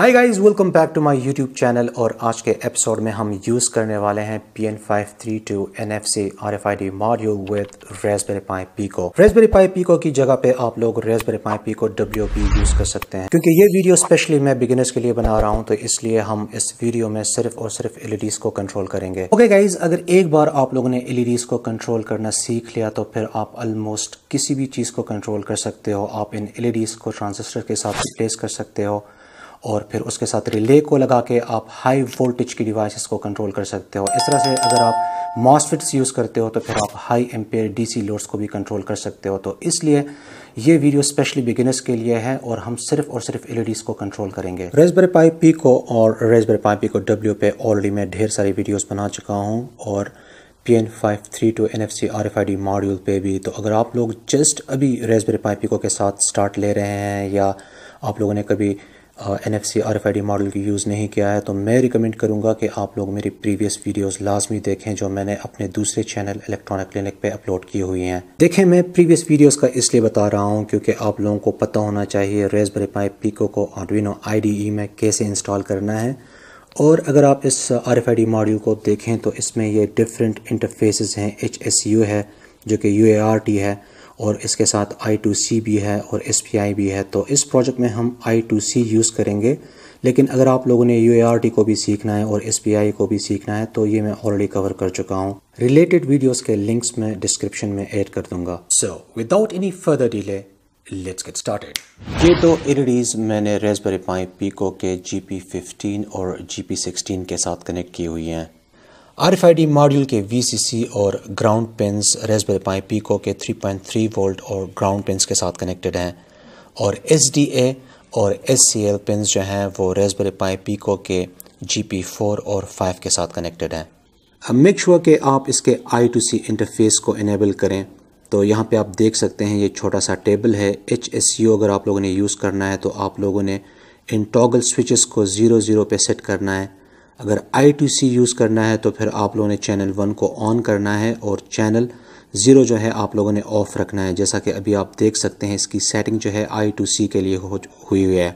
hi guys welcome back to my YouTube channel और आज के एपिसोड में हम यूज़ करने वाले हैं P N five three two N F C R F I D module with raspberry pi pico raspberry pi pico की जगह पे आप लोग रेसबेरी पाई पीको डब्ल्यू पी यूज़ कर सकते हैं क्योंकि ये वीडियो स्पेशली मैं बिगिनर्स के लिए बना रहा हूँ तो इसलिए हम इस वीडियो में सिर्फ और सिर्फ एलईडीज e को कंट्रोल करेंगे ओके okay गाइज अगर एक बार आप लोगों ने एलईडीज e को कंट्रोल करना सीख लिया तो फिर आप ऑलमोस्ट किसी भी चीज़ को कंट्रोल कर सकते हो आप इन एलईडीज e को ट्रांसिस्टर के साथ रिप्लेस कर सकते हो और फिर उसके साथ रिले को लगा के आप हाई वोल्टेज की डिवाइसेस को कंट्रोल कर सकते हो इस तरह से अगर आप मॉसफिट्स यूज़ करते हो तो फिर आप हाई एम्पेयर डीसी लोड्स को भी कंट्रोल कर सकते हो तो इसलिए ये वीडियो स्पेशली बिगिनर्स के लिए है और हम सिर्फ और सिर्फ एलईडीज e को कंट्रोल करेंगे रेजबेरी पाई पी को और raspberry pi pico W पे ऑलरेडी मैं ढेर सारी वीडियोज़ बना चुका हूँ और P N five three two N F C R F I D module पर भी तो अगर आप लोग जस्ट अभी रेजबेरी पाई पी को के साथ स्टार्ट ले रहे हैं या आप लोगों ने कभी N F C R F I D model की यूज़ नहीं किया है तो मैं रिकमेंड करूँगा कि आप लोग मेरी प्रीवियस वीडियोज़ लाजमी देखें जो मैंने अपने दूसरे चैनल इलेक्ट्रॉनिक क्लिनिक पर अपलोड की हुई हैं देखें मैं प्रीवियस वीडियोज़ का इसलिए बता रहा हूँ क्योंकि आप लोगों को पता होना चाहिए रेसबेरी पाई पीको को आडविनो आई डी ई में कैसे इंस्टॉल करना है और अगर आप इस R F I D module को देखें तो इसमें ये डिफरेंट इंटरफेसिस हैं एच एस यू है जो कि यू ए आर टी है और इसके साथ आई टू सी भी है और एस पी आई भी है तो इस प्रोजेक्ट में हम आई टू सी यूज़ करेंगे लेकिन अगर आप लोगों ने यू ए आर टी को भी सीखना है और एस पी आई को भी सीखना है तो ये मैं ऑलरेडी कवर कर चुका हूँ रिलेटेड वीडियोज़ के लिंक्स मैं डिस्क्रिप्शन में ऐड कर दूंगा so without any further delay let's get started ये दो इरिडीज e मैंने रेसबेरी पाई पीको के जी पी फिफ्टीन और जी पी सिक्सटीन के साथ कनेक्ट की हुई हैं R F I D module के वी सी सी और ground pins raspberry pi pico के थ्री पॉइंट थ्री वोल्ट और ग्राउंड पेंस के साथ कनेक्टेड हैं और एस डी ए और एस सी एल पेंस जो हैं वो रेसबेल पाई पीको के जी पी फोर और फाइव के साथ कनेक्टेड हैं मेक श्योर के आप इसके आई टू सी इंटरफेस को इनेबल करें तो यहाँ पे आप देख सकते हैं ये छोटा सा टेबल है एच एस यू अगर आप लोगों ने यूज़ करना है तो आप लोगों ने इन टॉगल स्विचेस को ज़ीरो ज़ीरो पे सेट करना है अगर आई टू सी यूज़ करना है तो फिर आप लोगों ने चैनल वन को ऑन करना है और चैनल ज़ीरो जो है आप लोगों ने ऑफ़ रखना है जैसा कि अभी आप देख सकते हैं इसकी सेटिंग जो है आई टू सी के लिए हुई हुई है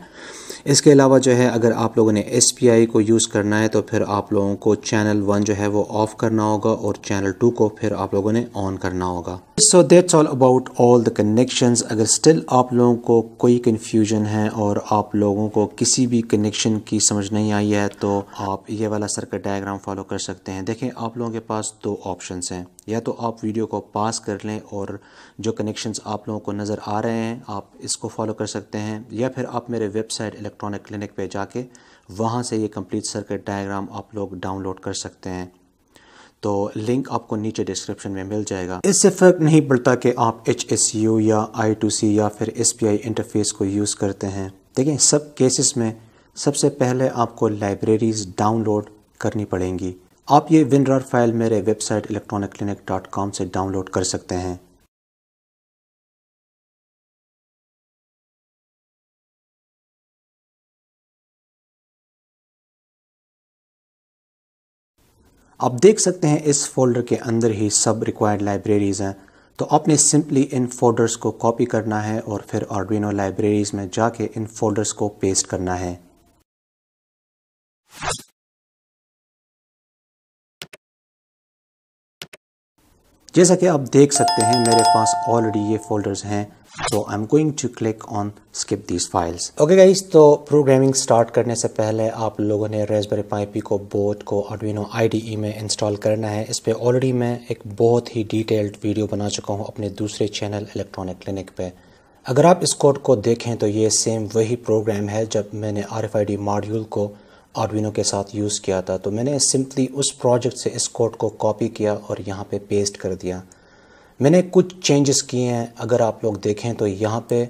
इसके अलावा जो है अगर आप लोगों ने एस आई को यूज़ करना है तो फिर आप लोगों को चैनल वन जो है वो ऑफ़ करना होगा और चैनल टू को फिर आप लोगों ने ऑन करना होगा so that's all about all the connections अगर स्टिल आप लोगों को कोई कन्फ्यूजन है और आप लोगों को किसी भी कनेक्शन की समझ नहीं आई है तो आप ये वाला सर्किट डायग्राम फॉलो कर सकते हैं देखें आप लोगों के पास दो ऑप्शन हैं या तो आप वीडियो को पास कर लें और जो कनेक्शंस आप लोगों को नज़र आ रहे हैं आप इसको फॉलो कर सकते हैं या फिर आप मेरे वेबसाइट इलेक्ट्रॉनिक क्लिनिक पे जाके वहाँ से ये कंप्लीट सर्किट डायग्राम आप लोग डाउनलोड कर सकते हैं तो लिंक आपको नीचे डिस्क्रिप्शन में मिल जाएगा इससे फ़र्क नहीं पड़ता कि आप एच एस यू या आई टू सी या फिर एस पी आई इंटरफेस को यूज़ करते हैं देखिए सब केसेस में सबसे पहले आपको लाइब्रेरीज़ डाउनलोड करनी पड़ेंगी आप ये विनरार फाइल मेरे website electronic clinic dot com से डाउनलोड कर सकते हैं आप देख सकते हैं इस फोल्डर के अंदर ही सब रिक्वायर्ड लाइब्रेरीज़ हैं तो आपने सिंपली इन फोल्डर्स को कॉपी करना है और फिर आर्डुइनो लाइब्रेरीज़ में जाके इन फोल्डर्स को पेस्ट करना है जैसा कि आप देख सकते हैं मेरे पास ऑलरेडी ये फोल्डर्स हैं so I am going to click on skip these files okay guys तो प्रोग्रामिंग स्टार्ट करने से पहले आप लोगों ने रेसबेरी पाइपी को बोर्ड को डी ई में इंस्टॉल करना है इस पर ऑलरेडी मैं एक बहुत ही डिटेल्ड वीडियो बना चुका हूँ अपने दूसरे चैनल इलेक्ट्रॉनिक क्लिनिक पर अगर आप इस कोड को देखें तो ये सेम वही प्रोग्राम है जब मैंने आर एफ मॉड्यूल को आर्डविनो के साथ यूज़ किया था तो मैंने सिंपली उस प्रोजेक्ट से इस कोड को कॉपी किया और यहाँ पे पेस्ट कर दिया मैंने कुछ चेंजेस किए हैं अगर आप लोग देखें तो यहाँ पे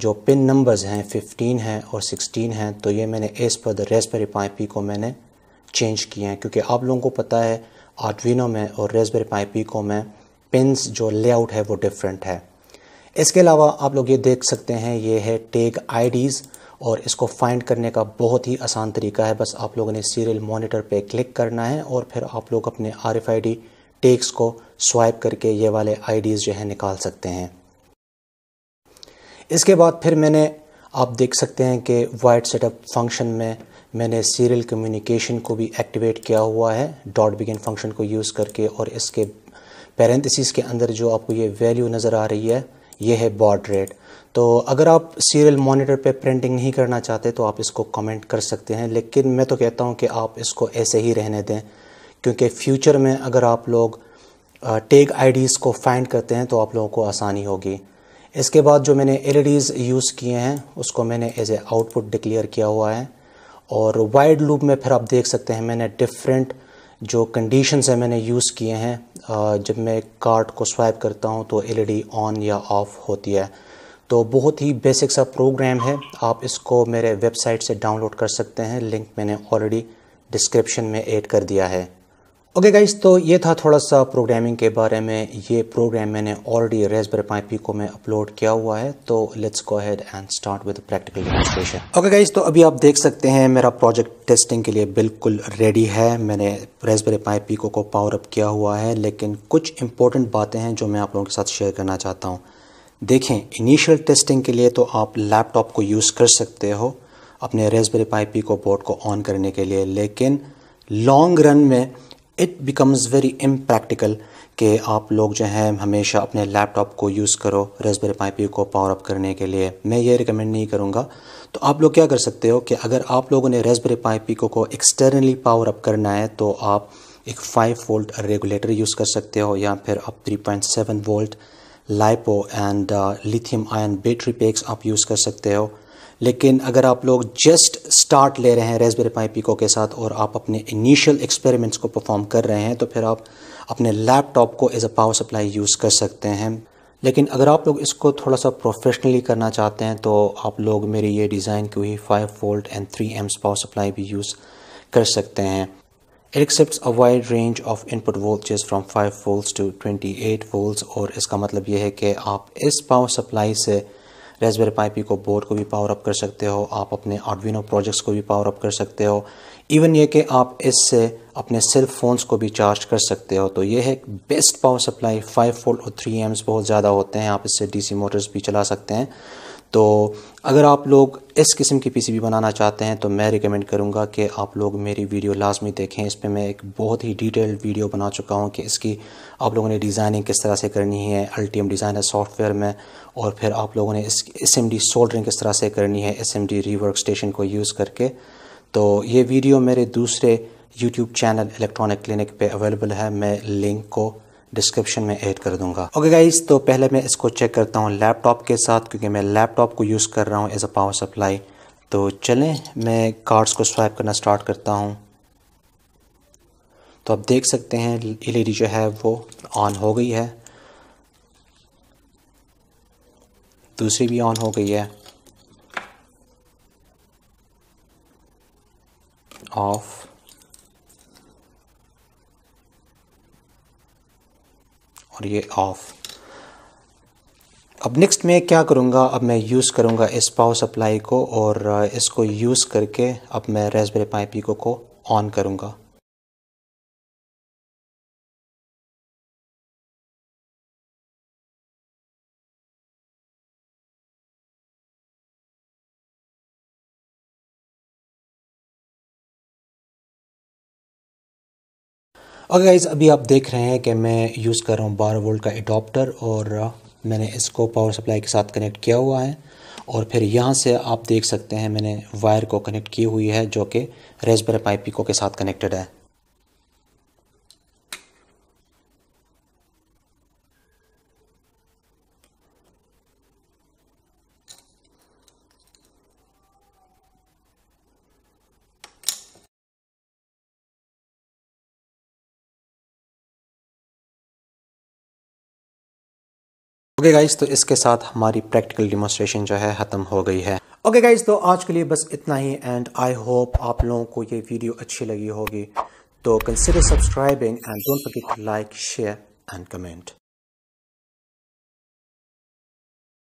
जो पिन नंबर्स हैं 15 हैं और 16 हैं तो ये मैंने एस पर द रेसबेरी पाई को मैंने चेंज किए हैं क्योंकि आप लोगों को पता है आर्डविनो में और रेसबेरी पाइपी को में पिन जो लेआउट है वो डिफरेंट है इसके अलावा आप लोग ये देख सकते हैं ये है टेग आईडीज़ और इसको फाइंड करने का बहुत ही आसान तरीका है बस आप लोगों ने सीरियल मॉनिटर पे क्लिक करना है और फिर आप लोग अपने आर एफ टेक्स को स्वाइप करके ये वाले आईडीज़ जो है निकाल सकते हैं इसके बाद फिर मैंने आप देख सकते हैं कि वाइट सेटअप फंक्शन में मैंने सीरियल कम्युनिकेशन को भी एक्टिवेट किया हुआ है डॉट बिगिन फंक्शन को यूज़ करके और इसके पैरेंथिस के अंदर जो आपको ये वैल्यू नज़र आ रही है ये है बॉड रेट तो अगर आप सीरियल मॉनिटर पे प्रिंटिंग नहीं करना चाहते तो आप इसको कमेंट कर सकते हैं लेकिन मैं तो कहता हूँ कि आप इसको ऐसे ही रहने दें क्योंकि फ्यूचर में अगर आप लोग टेग आईडीज़ को फाइंड करते हैं तो आप लोगों को आसानी होगी इसके बाद जो मैंने एलईडीज़ यूज़ किए हैं उसको मैंने एज ए आउटपुट डिक्लेयर किया हुआ है और वाइड लूप में फिर आप देख सकते हैं मैंने डिफरेंट जो कंडीशंस हैं मैंने यूज़ किए हैं जब मैं कार्ड को स्वाइप करता हूँ तो एलईडी ऑन e या ऑफ़ होती है तो बहुत ही बेसिक सा प्रोग्राम है आप इसको मेरे वेबसाइट से डाउनलोड कर सकते हैं लिंक मैंने ऑलरेडी डिस्क्रिप्शन में ऐड कर दिया है ओके okay गाइस तो ये था थोड़ा सा प्रोग्रामिंग के बारे में ये प्रोग्राम मैंने ऑलरेडी रेसबर पाई पी को मैं अपलोड किया हुआ है तो let's go head and start with practical demonstration okay guys तो अभी आप देख सकते हैं मेरा प्रोजेक्ट टेस्टिंग के लिए बिल्कुल रेडी है मैंने रेसबर पाई पी को, को पावर अप किया हुआ है लेकिन कुछ इंपॉर्टेंट बातें हैं जो मैं आप लोगों के साथ शेयर करना चाहता हूँ देखें इनिशियल टेस्टिंग के लिए तो आप लैपटॉप को यूज़ कर सकते हो अपने raspberry pi pico board को ऑन करने के लिए लेकिन लॉन्ग रन में इट बिकम्स वेरी इम्प्रैक्टिकल कि आप लोग जो हैं हमेशा अपने लैपटॉप को यूज़ करो रेसबेरी पाइपी को पावर अप करने के लिए मैं ये रिकमेंड नहीं करूँगा तो आप लोग क्या कर सकते हो कि अगर आप लोगों ने रेसबेरी पाइपी को, को एक्सटर्नली पावर अप करना है तो आप एक 5 वोल्ट रेगुलेटर यूज़ कर सकते हो या फिर आप 3.7 volt lipo and lithium ion battery packs आप यूज़ कर सकते हो लेकिन अगर आप लोग जस्ट स्टार्ट ले रहे हैं रेसबेरी पाई पिको के साथ और आप अपने इनिशियल एक्सपेरिमेंट्स को परफॉर्म कर रहे हैं तो फिर आप अपने लैपटॉप को as a power supply use कर सकते हैं लेकिन अगर आप लोग इसको थोड़ा सा प्रोफेशनली करना चाहते हैं तो आप लोग मेरी ये डिज़ाइन की हुई five volt and three amps power supply भी यूज़ कर सकते हैं it accept a wide range of input voltages from five volts twenty eight volt और इसका मतलब यह है कि आप इस पावर सप्लाई से रेसबेरी पाई को बोर्ड को भी पावर अप कर सकते हो आप अपने आर्डविनो प्रोजेक्ट्स को भी पावर अप कर सकते हो इवन ये कि आप इससे अपने सेल फोन्स को भी चार्ज कर सकते हो तो ये है best power supply five volt और थ्री एम्स बहुत ज़्यादा होते हैं आप इससे डीसी मोटर्स भी चला सकते हैं तो अगर आप लोग इस किस्म की पीसीबी बनाना चाहते हैं तो मैं रिकमेंड करूंगा कि आप लोग मेरी वीडियो लाजमी देखें इस पर मैं एक बहुत ही डिटेल्ड वीडियो बना चुका हूं कि इसकी आप लोगों ने डिज़ाइनिंग किस तरह से करनी है अल्टीम डिज़ाइन है सॉफ्टवेयर में और फिर आप लोगों ने इस एस एम सोल्डरिंग किस तरह से करनी है एस एम रिवर्क स्टेशन को यूज़ करके तो ये वीडियो मेरे दूसरे यूट्यूब चैनल इलेक्ट्रॉनिक क्लिनिक पर अवेलेबल है मैं लिंक को डिस्क्रिप्शन में ऐड कर दूंगा ओके गाइज तो पहले मैं इसको चेक करता हूँ लैपटॉप के साथ क्योंकि मैं लैपटॉप को यूज़ कर रहा हूँ एज अ पावर सप्लाई तो चलें मैं कार्ड्स को स्वाइप करना स्टार्ट करता हूँ तो आप देख सकते हैं डी जो है वो ऑन हो गई है दूसरी भी ऑन हो गई है ऑफ़ और ये ऑफ़ अब नेक्स्ट मैं क्या करूँगा अब मैं यूज़ करूँगा इस पावर सप्लाई को और uh, इसको यूज़ करके अब मैं रेसबेरी पाई पीको को ऑन करूँगा अगर गाइज़ अभी आप देख रहे हैं कि मैं यूज़ कर रहा हूँ बारह वोल्ट का एडोप्टर और मैंने इसको पावर सप्लाई के साथ कनेक्ट किया हुआ है और फिर यहाँ से आप देख सकते हैं मैंने वायर को कनेक्ट की हुई है जो कि रेसबर पाइप पिको के साथ कनेक्टेड है ओके okay गाइज तो इसके साथ हमारी प्रैक्टिकल डिमोस्ट्रेशन जो है ख़त्म हो गई है ओके okay गाइज तो आज के लिए बस इतना ही एंड आई होप आप लोगों को ये वीडियो अच्छी लगी होगी तो consider subscribing and don't forget like share and comment